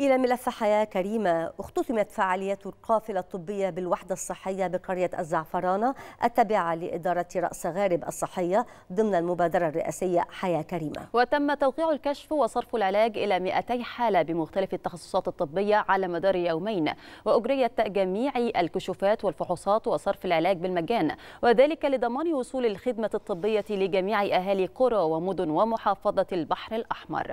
إلى ملف حياة كريمة اختتمت فعاليات القافلة الطبية بالوحدة الصحية بقرية الزعفرانة التابعة لإدارة رأس غارب الصحية ضمن المبادرة الرئاسية حياة كريمة وتم توقيع الكشف وصرف العلاج إلى 200 حالة بمختلف التخصصات الطبية على مدار يومين وأجريت جميع الكشوفات والفحوصات وصرف العلاج بالمجان وذلك لضمان وصول الخدمة الطبية لجميع أهالي قرى ومدن ومحافظة البحر الأحمر